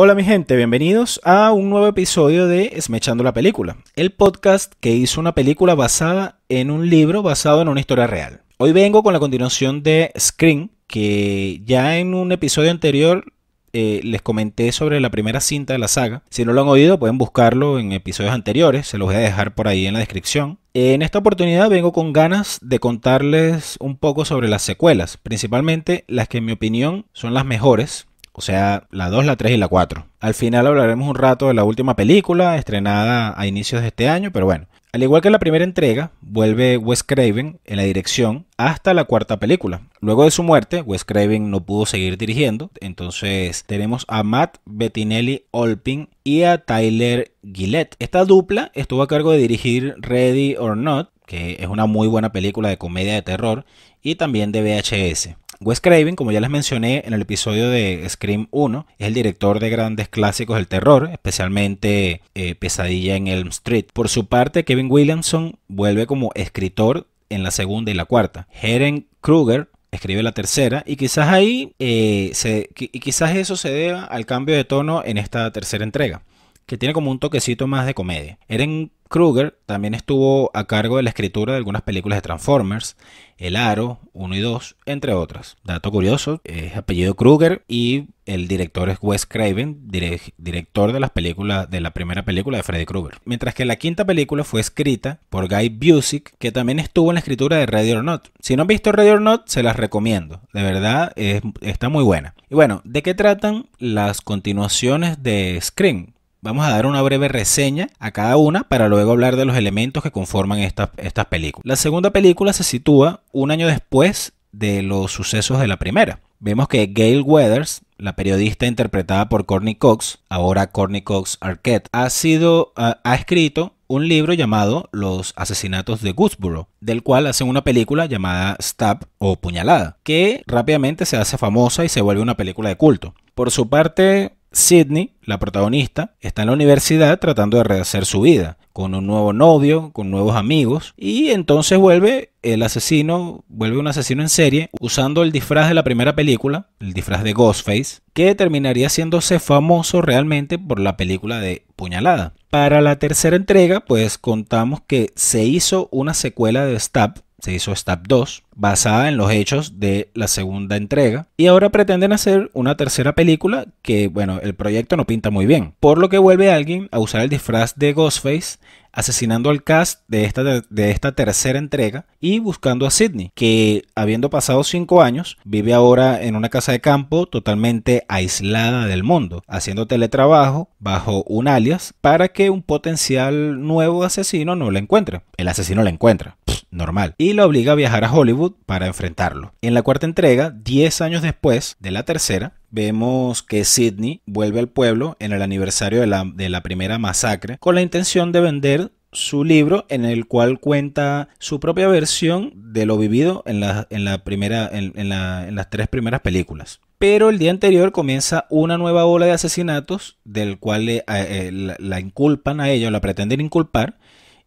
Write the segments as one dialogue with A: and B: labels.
A: Hola mi gente, bienvenidos a un nuevo episodio de Esmechando la Película, el podcast que hizo una película basada en un libro basado en una historia real. Hoy vengo con la continuación de Scream, que ya en un episodio anterior eh, les comenté sobre la primera cinta de la saga. Si no lo han oído, pueden buscarlo en episodios anteriores, se los voy a dejar por ahí en la descripción. En esta oportunidad vengo con ganas de contarles un poco sobre las secuelas, principalmente las que en mi opinión son las mejores, o sea, la 2, la 3 y la 4. Al final hablaremos un rato de la última película, estrenada a inicios de este año, pero bueno. Al igual que la primera entrega, vuelve Wes Craven en la dirección hasta la cuarta película. Luego de su muerte, Wes Craven no pudo seguir dirigiendo, entonces tenemos a Matt Bettinelli Olpin y a Tyler Gillette. Esta dupla estuvo a cargo de dirigir Ready or Not, que es una muy buena película de comedia de terror, y también de VHS. Wes Craven, como ya les mencioné en el episodio de Scream 1, es el director de grandes clásicos del terror, especialmente eh, Pesadilla en Elm Street. Por su parte, Kevin Williamson vuelve como escritor en la segunda y la cuarta. Heren Kruger escribe la tercera y quizás ahí eh, y quizás eso se deba al cambio de tono en esta tercera entrega que tiene como un toquecito más de comedia. Eren Kruger también estuvo a cargo de la escritura de algunas películas de Transformers, El Aro 1 y 2, entre otras. Dato curioso, es apellido Kruger y el director es Wes Craven, director de las películas de la primera película de Freddy Krueger. Mientras que la quinta película fue escrita por Guy Busick, que también estuvo en la escritura de Ready or Not. Si no han visto Ready or Not, se las recomiendo. De verdad, está muy buena. Y bueno, ¿de qué tratan las continuaciones de Scream? Vamos a dar una breve reseña a cada una para luego hablar de los elementos que conforman estas películas. La segunda película se sitúa un año después de los sucesos de la primera. Vemos que Gail Weathers, la periodista interpretada por Courtney Cox, ahora Courtney Cox Arquette, ha, sido, ha, escrito un libro llamado Los asesinatos de Gooseboro, del cual hacen una película llamada Stab o Puñalada, que rápidamente se hace famosa y se vuelve una película de culto. Por su parte, Sidney, la protagonista, está en la universidad tratando de rehacer su vida, con un nuevo novio, con nuevos amigos, y entonces vuelve el asesino, vuelve un asesino en serie, usando el disfraz de la primera película, el disfraz de Ghostface, que terminaría haciéndose famoso realmente por la película de Puñalada. Para la tercera entrega, pues contamos que se hizo una secuela de Stab, se hizo Step 2, basada en los hechos de la segunda entrega, y ahora pretenden hacer una tercera película que, bueno, el proyecto no pinta muy bien, por lo que vuelve alguien a usar el disfraz de Ghostface asesinando al cast de esta, de esta tercera entrega y buscando a Sidney, que habiendo pasado cinco años, vive ahora en una casa de campo totalmente aislada del mundo, haciendo teletrabajo bajo un alias para que un potencial nuevo asesino no la encuentre. El asesino la encuentra. normal. Y la obliga a viajar a Hollywood para enfrentarlo. En la cuarta entrega, 10 años después de la tercera, vemos que Sidney vuelve al pueblo en el aniversario de la, de la primera masacre con la intención de vender su libro en el cual cuenta su propia versión de lo vivido en, la, en, la primera, en, las tres primeras películas. Pero el día anterior comienza una nueva ola de asesinatos del cual eh, eh, la, la, inculpan a ella o la pretenden inculpar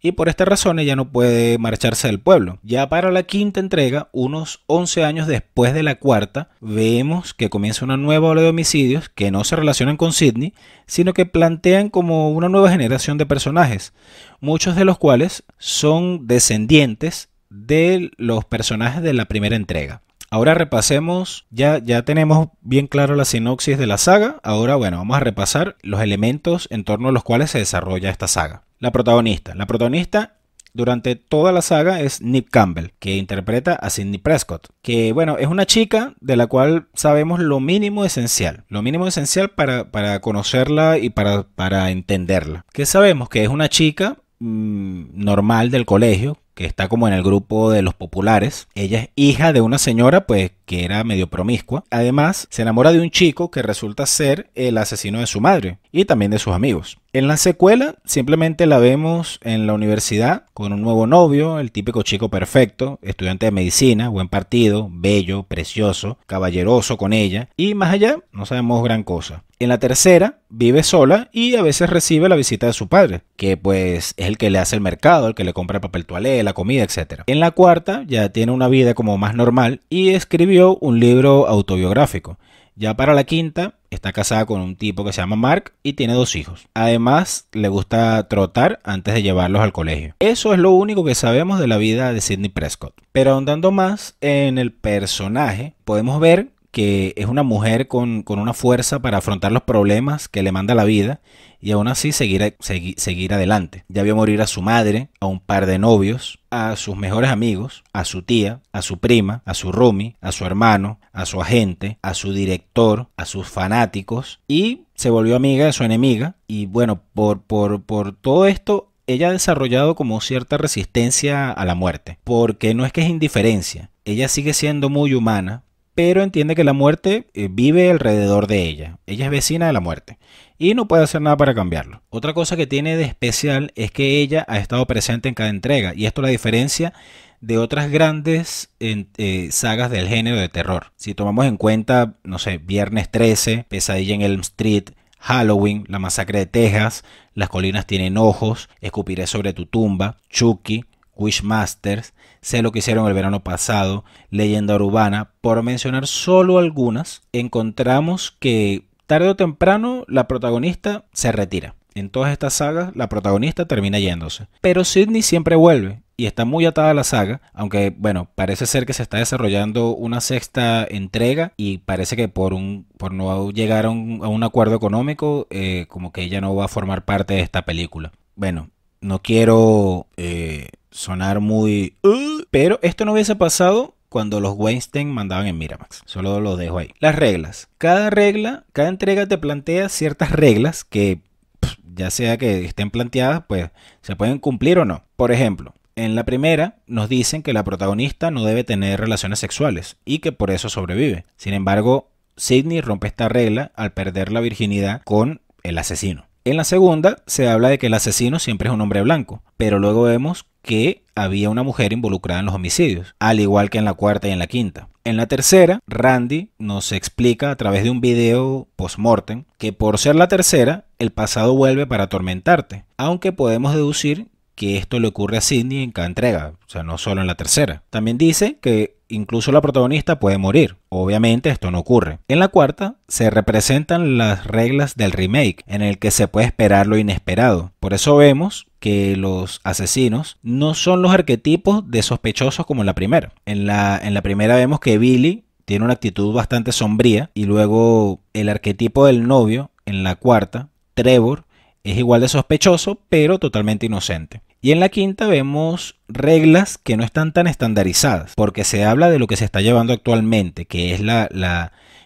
A: y por estas razones ya no puede marcharse del pueblo. Ya para la quinta entrega, unos 11 años después de la cuarta, vemos que comienza una nueva ola de homicidios que no se relacionan con Sidney, sino que plantean como una nueva generación de personajes, muchos de los cuales son descendientes de los personajes de la primera entrega. Ahora repasemos, ya, ya tenemos bien claro la sinopsis de la saga, ahora bueno, vamos a repasar los elementos en torno a los cuales se desarrolla esta saga. La protagonista. La protagonista durante toda la saga es Nip Campbell, que interpreta a Sidney Prescott, que bueno, es una chica de la cual sabemos lo mínimo esencial, lo mínimo esencial para, para conocerla y para, para entenderla. Que sabemos que es una chica mm, normal del colegio, que está como en el grupo de los populares. Ella es hija de una señora, pues, que era medio promiscua. Además, se enamora de un chico que resulta ser el asesino de su madre y también de sus amigos. En la secuela simplemente la vemos en la universidad con un nuevo novio, el típico chico perfecto, estudiante de medicina, buen partido, bello, precioso, caballeroso con ella y más allá no sabemos gran cosa. En la tercera vive sola y a veces recibe la visita de su padre, que pues es el que le hace el mercado, el que le compra el papel toalé, la comida, etc. En la cuarta ya tiene una vida como más normal y escribió un libro autobiográfico. Ya para la quinta, está casada con un tipo que se llama Mark y tiene dos hijos. Además, le gusta trotar antes de llevarlos al colegio. Eso es lo único que sabemos de la vida de Sidney Prescott. Pero ahondando más en el personaje, podemos ver que es una mujer con, una fuerza para afrontar los problemas que le manda la vida y aún así seguir, seguir, adelante. Ya vio morir a su madre, a un par de novios, a sus mejores amigos, a su tía, a su prima, a su rumi a su hermano, a su agente, a su director, a sus fanáticos y se volvió amiga de su enemiga y bueno, por, por, por todo esto ella ha desarrollado como cierta resistencia a la muerte, porque no es que es indiferencia, ella sigue siendo muy humana pero entiende que la muerte eh, vive alrededor de ella. Ella es vecina de la muerte y no puede hacer nada para cambiarlo. Otra cosa que tiene de especial es que ella ha estado presente en cada entrega y esto la diferencia de otras grandes eh, sagas del género de terror. Si tomamos en cuenta, no sé, Viernes 13, Pesadilla en Elm Street, Halloween, La Masacre de Texas, Las Colinas Tienen Ojos, Escupiré sobre tu tumba, Chucky, Wishmasters, Sé lo que hicieron el verano pasado, Leyenda Urbana, por mencionar solo algunas, encontramos que tarde o temprano la protagonista se retira. En todas estas sagas la protagonista termina yéndose. Pero Sidney siempre vuelve y está muy atada a la saga, aunque bueno, parece ser que se está desarrollando una sexta entrega y parece que por, un, por no llegar a un, acuerdo económico, eh, como que ella no va a formar parte de esta película. Bueno, no quiero eh, sonar muy... pero esto no hubiese pasado cuando los Weinstein mandaban en Miramax. Solo lo dejo ahí. Las reglas. Cada regla, cada entrega te plantea ciertas reglas que, ya sea que estén planteadas, pues se pueden cumplir o no. Por ejemplo, en la primera nos dicen que la protagonista no debe tener relaciones sexuales y que por eso sobrevive. Sin embargo, Sidney rompe esta regla al perder la virginidad con el asesino. En la segunda se habla de que el asesino siempre es un hombre blanco, pero luego vemos que había una mujer involucrada en los homicidios, al igual que en la cuarta y en la quinta. En la tercera, Randy nos explica a través de un video post-mortem que por ser la tercera, el pasado vuelve para atormentarte, aunque podemos deducir que esto le ocurre a Sidney en cada entrega, o sea, no solo en la tercera. También dice que incluso la protagonista puede morir. Obviamente esto no ocurre. En la cuarta se representan las reglas del remake, en el que se puede esperar lo inesperado. Por eso vemos que los asesinos no son los arquetipos de sospechosos como en la primera. En la, en la primera vemos que Billy tiene una actitud bastante sombría y luego el arquetipo del novio en la cuarta, Trevor, es igual de sospechoso, pero totalmente inocente. Y en la quinta vemos reglas que no están tan estandarizadas, porque se habla de lo que se está llevando actualmente, que es la,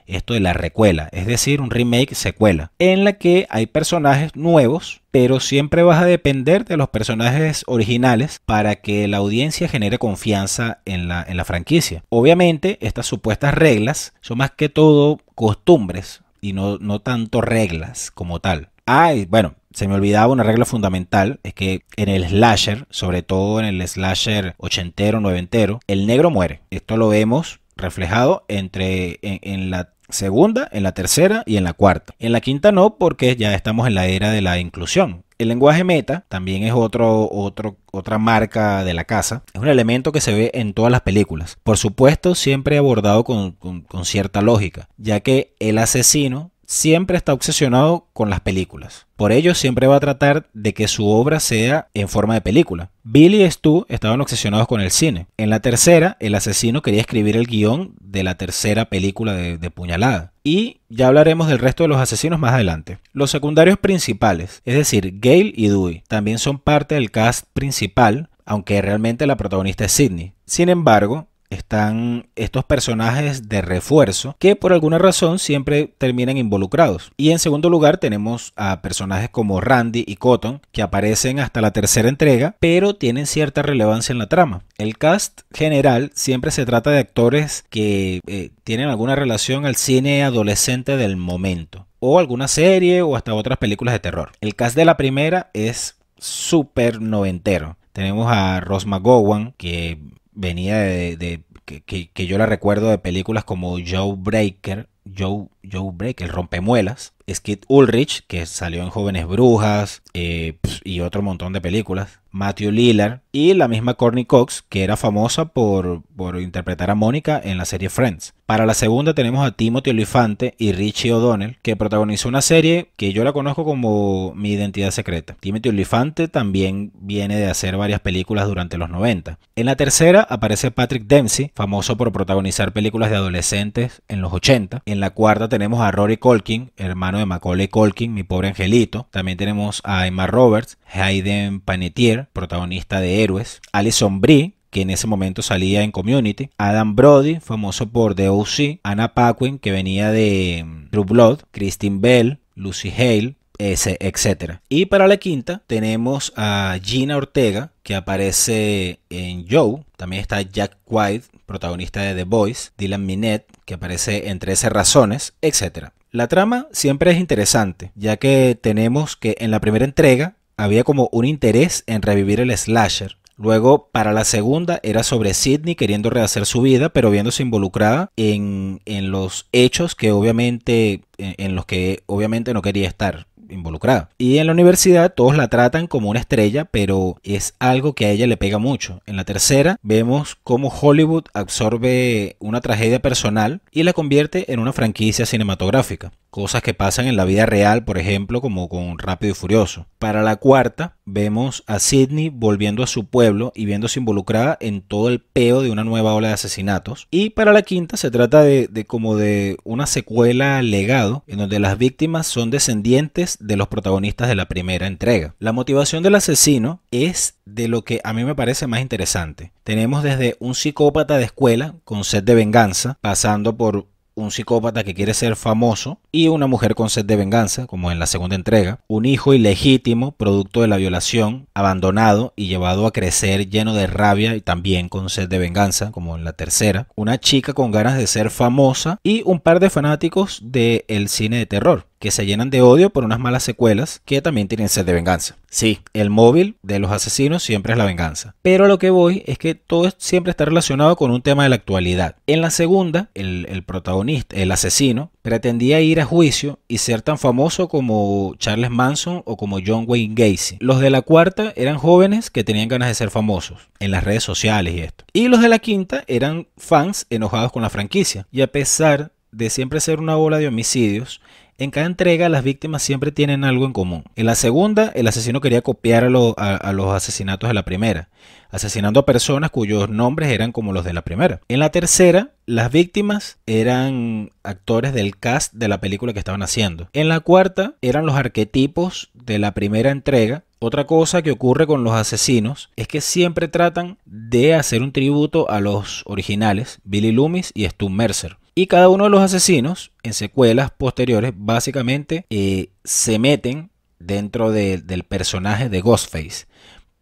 A: esto de la recuela, es decir, un remake secuela, en la que hay personajes nuevos, pero siempre vas a depender de los personajes originales para que la audiencia genere confianza en la, franquicia. Obviamente, estas supuestas reglas son más que todo costumbres y no, no tanto reglas como tal. Ah, bueno, se me olvidaba una regla fundamental, es que en el slasher, sobre todo en el slasher ochentero, noventero, el negro muere. Esto lo vemos reflejado entre en, la segunda, en la tercera y en la cuarta. En la quinta no, porque ya estamos en la era de la inclusión. El lenguaje meta también es otro, otra marca de la casa. Es un elemento que se ve en todas las películas. Por supuesto, siempre abordado con cierta lógica, ya que el asesino siempre está obsesionado con las películas. Por ello, siempre va a tratar de que su obra sea en forma de película. Billy y Stu estaban obsesionados con el cine. En la tercera, el asesino quería escribir el guión de la tercera película de, Puñalada. Y ya hablaremos del resto de los asesinos más adelante. Los secundarios principales, es decir, Gale y Dewey, también son parte del cast principal, aunque realmente la protagonista es Sidney. Sin embargo, están estos personajes de refuerzo que por alguna razón siempre terminan involucrados. Y en segundo lugar tenemos a personajes como Randy y Cotton que aparecen hasta la tercera entrega pero tienen cierta relevancia en la trama. El cast general siempre se trata de actores que eh, tienen alguna relación al cine adolescente del momento o alguna serie o hasta otras películas de terror. El cast de la primera es súper noventero. Tenemos a Ross McGowan, que venía de, que, que, yo la recuerdo de películas como Joe Breaker, Joe, Joe Break, el rompemuelas, Skid Ulrich, que salió en Jóvenes Brujas eh, y otro montón de películas, Matthew Lillard y la misma Courtney Cox, que era famosa por, por interpretar a Mónica en la serie Friends. Para la segunda tenemos a Timothy Olyphante y Richie O'Donnell, que protagonizó una serie que yo la conozco como Mi Identidad Secreta. Timothy Olyphante también viene de hacer varias películas durante los 90. En la tercera aparece Patrick Dempsey, famoso por protagonizar películas de adolescentes en los 80. En la cuarta tenemos a Rory Colkin, hermano de Macaulay Colkin, mi pobre angelito. También tenemos a Emma Roberts, Hayden Panettiere, protagonista de Héroes, Alison Brie, que en ese momento salía en Community, Adam Brody, famoso por The O.C., Anna Paquin, que venía de mm, True Blood, Christine Bell, Lucy Hale, etc. Y para la quinta tenemos a Gina Ortega, que aparece en Joe. También está Jack White, protagonista de The Boys. Dylan Minette, que aparece en 13 razones, etc. La trama siempre es interesante, ya que tenemos que en la primera entrega había como un interés en revivir el slasher, Luego, para la segunda, era sobre Sidney queriendo rehacer su vida, pero viéndose involucrada en, los hechos que obviamente, en los que obviamente no quería estar involucrada. Y en la universidad todos la tratan como una estrella, pero es algo que a ella le pega mucho. En la tercera vemos cómo Hollywood absorbe una tragedia personal y la convierte en una franquicia cinematográfica cosas que pasan en la vida real, por ejemplo, como con Rápido y Furioso. Para la cuarta, vemos a Sidney volviendo a su pueblo y viéndose involucrada en todo el peo de una nueva ola de asesinatos. Y para la quinta, se trata de, como de una secuela legado, en donde las víctimas son descendientes de los protagonistas de la primera entrega. La motivación del asesino es de lo que a mí me parece más interesante. Tenemos desde un psicópata de escuela con sed de venganza, pasando por un psicópata que quiere ser famoso y una mujer con sed de venganza, como en la segunda entrega, un hijo ilegítimo, producto de la violación, abandonado y llevado a crecer lleno de rabia y también con sed de venganza, como en la tercera, una chica con ganas de ser famosa y un par de fanáticos del el cine de terror que se llenan de odio por unas malas secuelas que también tienen sed de venganza. Sí, el móvil de los asesinos siempre es la venganza. Pero a lo que voy es que todo siempre está relacionado con un tema de la actualidad. En la segunda, el, protagonista, el asesino, pretendía ir a juicio y ser tan famoso como Charles Manson o como John Wayne Gacy. Los de la cuarta eran jóvenes que tenían ganas de ser famosos en las redes sociales y esto. Y los de la quinta eran fans enojados con la franquicia. Y a pesar de siempre ser una bola de homicidios, en cada entrega las víctimas siempre tienen algo en común. En la segunda, el asesino quería copiar a, los asesinatos de la primera, asesinando a personas cuyos nombres eran como los de la primera. En la tercera, las víctimas eran actores del cast de la película que estaban haciendo. En la cuarta, eran los arquetipos de la primera entrega otra cosa que ocurre con los asesinos es que siempre tratan de hacer un tributo a los originales, Billy Loomis y Stu Mercer. Y cada uno de los asesinos, en secuelas posteriores, básicamente eh, se meten dentro del personaje de Ghostface.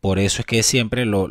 A: Por eso es que siempre lo,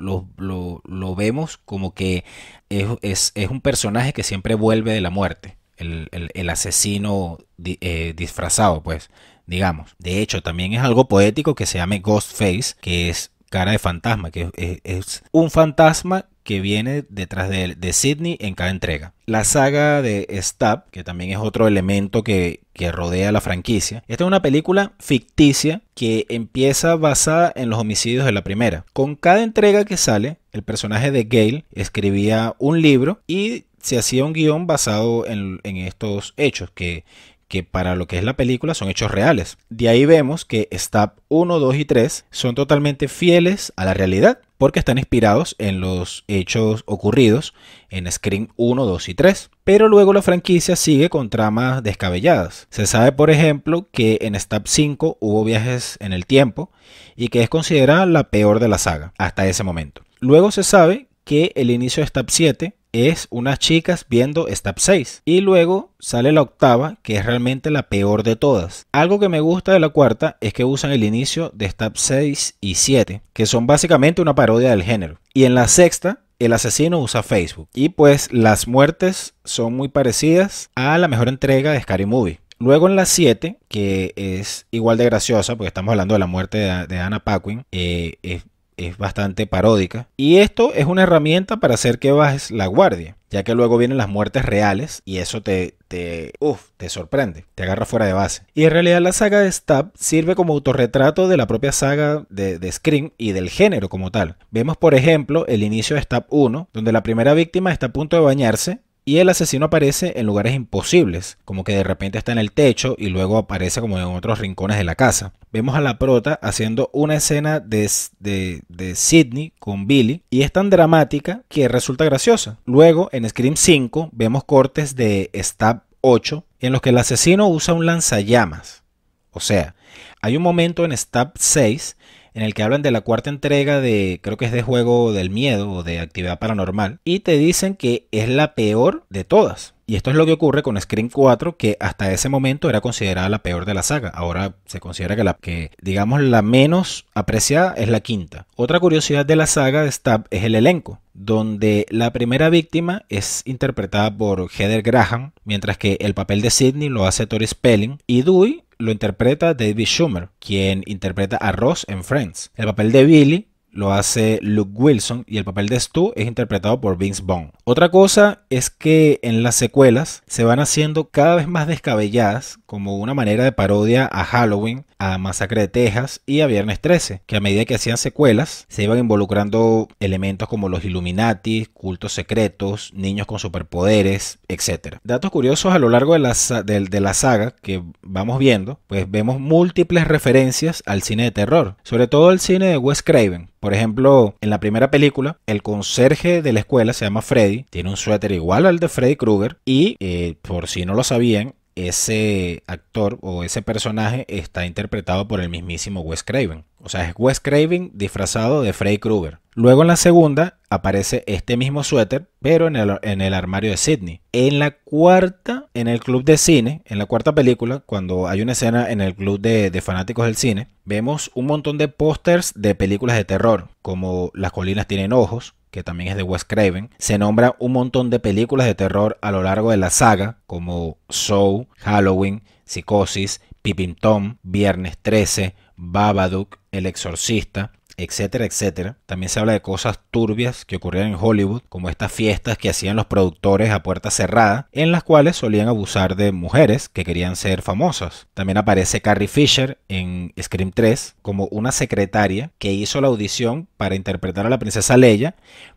A: vemos como que es, un personaje que siempre vuelve de la muerte. El, asesino eh, disfrazado, pues, digamos. De hecho, también es algo poético que se llame Ghostface, que es cara de fantasma, que es un fantasma que viene detrás de, de Sidney en cada entrega. La saga de Stab, que también es otro elemento que, que rodea la franquicia, esta es una película ficticia que empieza basada en los homicidios de la primera. Con cada entrega que sale, el personaje de Gale escribía un libro y se hacía un guión basado en, en, estos hechos, que que para lo que es la película son hechos reales. De ahí vemos que Stab 1, 2 y 3 son totalmente fieles a la realidad porque están inspirados en los hechos ocurridos en Scream 1, 2 y 3. Pero luego la franquicia sigue con tramas descabelladas. Se sabe, por ejemplo, que en Stab 5 hubo viajes en el tiempo y que es considerada la peor de la saga hasta ese momento. Luego se sabe que el inicio de Stab 7 es unas chicas viendo Step 6. Y luego sale la octava, que es realmente la peor de todas. Algo que me gusta de la cuarta es que usan el inicio de Step 6 y 7, que son básicamente una parodia del género. Y en la sexta, el asesino usa Facebook. Y pues las muertes son muy parecidas a la mejor entrega de Scary Movie. Luego en la 7, que es igual de graciosa, porque estamos hablando de la muerte de, Anna Paquin, eh, es bastante paródica. Y esto es una herramienta para hacer que bajes la guardia, ya que luego vienen las muertes reales y eso te, te, te sorprende, te agarra fuera de base. Y en realidad la saga de Stab sirve como autorretrato de la propia saga de, de Scream y del género como tal. Vemos por ejemplo el inicio de Stab 1, donde la primera víctima está a punto de bañarse y el asesino aparece en lugares imposibles, como que de repente está en el techo y luego aparece como en otros rincones de la casa. Vemos a la prota haciendo una escena de, de, Sidney con Billy y es tan dramática que resulta graciosa. Luego en Scream 5 vemos cortes de Stab 8 en los que el asesino usa un lanzallamas. O sea, hay un momento en Stab 6 en el que hablan de la cuarta entrega de, creo que es de juego del miedo o de actividad paranormal, y te dicen que es la peor de todas. Y esto es lo que ocurre con Scream 4, que hasta ese momento era considerada la peor de la saga. Ahora se considera que la que, digamos, la menos apreciada es la quinta. Otra curiosidad de la saga de Stab es el elenco, donde la primera víctima es interpretada por Heather Graham, mientras que el papel de Sidney lo hace Tori Spelling y Dewey lo interpreta David Schumer, quien interpreta a Ross en Friends. El papel de Billy lo hace Luke Wilson y el papel de Stu es interpretado por Vince Bond. Otra cosa es que en las secuelas se van haciendo cada vez más descabelladas como una manera de parodia a Halloween, a Masacre de Texas y a Viernes 13, que a medida que hacían secuelas se iban involucrando elementos como los Illuminati, cultos secretos, niños con superpoderes, etc. Datos curiosos a lo largo de la, de, la saga que vamos viendo, pues vemos múltiples referencias al cine de terror, sobre todo al cine de Wes Craven, por ejemplo, en la primera película, el conserje de la escuela se llama Freddy, tiene un suéter igual al de Freddy Krueger y, eh, por si no lo sabían, ese actor o ese personaje está interpretado por el mismísimo Wes Craven. O sea, es Wes Craven disfrazado de Freddy Krueger. Luego en la segunda aparece este mismo suéter, pero en el, armario de Sydney. En la cuarta, en el club de cine, en la cuarta película, cuando hay una escena en el club de, de fanáticos del cine, vemos un montón de pósters de películas de terror, como Las colinas tienen ojos, que también es de Wes Craven, se nombra un montón de películas de terror a lo largo de la saga, como Show, Halloween, Psicosis, Pippin Tom, Viernes 13, Babadook, El Exorcista, etcétera, etcétera. También se habla de cosas turbias que ocurrían en Hollywood, como estas fiestas que hacían los productores a puerta cerrada, en las cuales solían abusar de mujeres que querían ser famosas. También aparece Carrie Fisher en Scream 3 como una secretaria que hizo la audición para interpretar a la princesa Leia,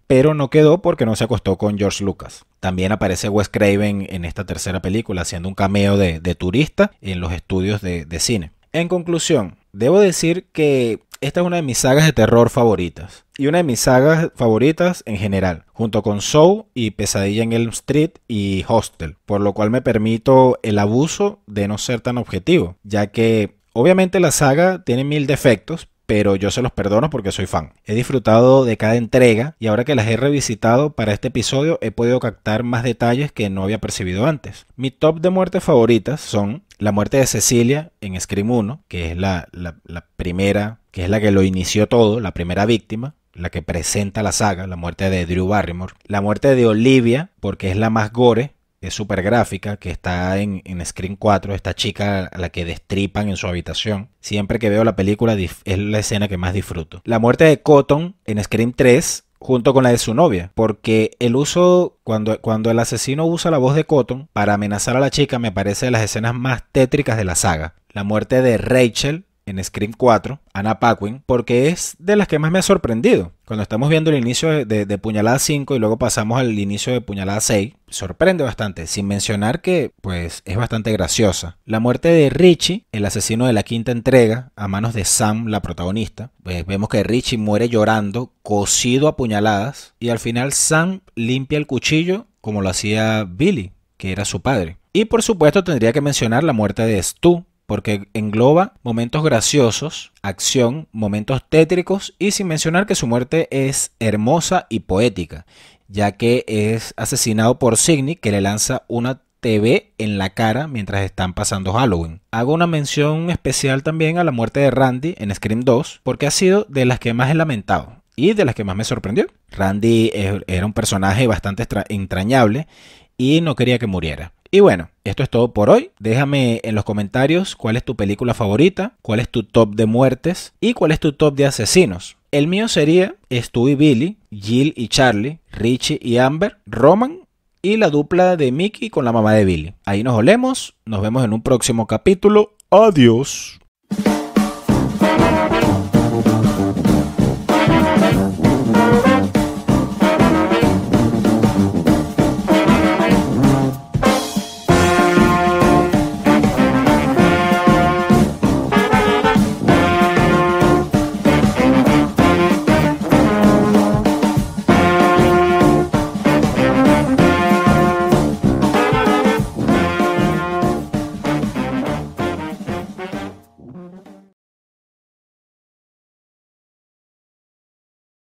A: pero no quedó porque no se acostó con George Lucas. También aparece Wes Craven en esta tercera película, haciendo un cameo de, turista en los estudios de cine. En conclusión, debo decir que esta es una de mis sagas de terror favoritas. Y una de mis sagas favoritas en general, junto con Show y Pesadilla en Elm Street y Hostel, por lo cual me permito el abuso de no ser tan objetivo, ya que obviamente la saga tiene mil defectos, pero yo se los perdono porque soy fan. He disfrutado de cada entrega y ahora que las he revisitado para este episodio he podido captar más detalles que no había percibido antes. Mi top de muertes favoritas son la muerte de Cecilia en Scream 1, que es la, la primera que es la que lo inició todo, la primera víctima, la que presenta la saga, la muerte de Drew Barrymore, la muerte de Olivia, porque es la más gore, es súper gráfica, que está en, en, Screen 4, esta chica a la que destripan en su habitación. Siempre que veo la película es la escena que más disfruto. La muerte de Cotton en Screen 3 junto con la de su novia, porque el uso, cuando, cuando el asesino usa la voz de Cotton para amenazar a la chica, me parece de las escenas más tétricas de la saga. La muerte de Rachel en Scream 4, ana Paquin, porque es de las que más me ha sorprendido. Cuando estamos viendo el inicio de, de, Puñalada 5 y luego pasamos al inicio de Puñalada 6, sorprende bastante, sin mencionar que pues es bastante graciosa. La muerte de Richie, el asesino de la quinta entrega, a manos de Sam, la protagonista, pues, vemos que Richie muere llorando, cosido a puñaladas, y al final Sam limpia el cuchillo como lo hacía Billy, que era su padre. Y por supuesto tendría que mencionar la muerte de Stu, porque engloba momentos graciosos, acción, momentos tétricos y sin mencionar que su muerte es hermosa y poética, ya que es asesinado por Signy que le lanza una TV en la cara mientras están pasando Halloween. Hago una mención especial también a la muerte de Randy en Scream 2 porque ha sido de las que más he lamentado y de las que más me sorprendió. Randy era un personaje bastante entrañable y no quería que muriera. Y bueno, esto es todo por hoy. Déjame en los comentarios cuál es tu película favorita, cuál es tu top de muertes y cuál es tu top de asesinos. El mío sería Stu y Billy, Jill y Charlie, Richie y Amber, Roman y la dupla de Mickey con la mamá de Billy. Ahí nos olemos, nos vemos en un próximo capítulo. Adiós.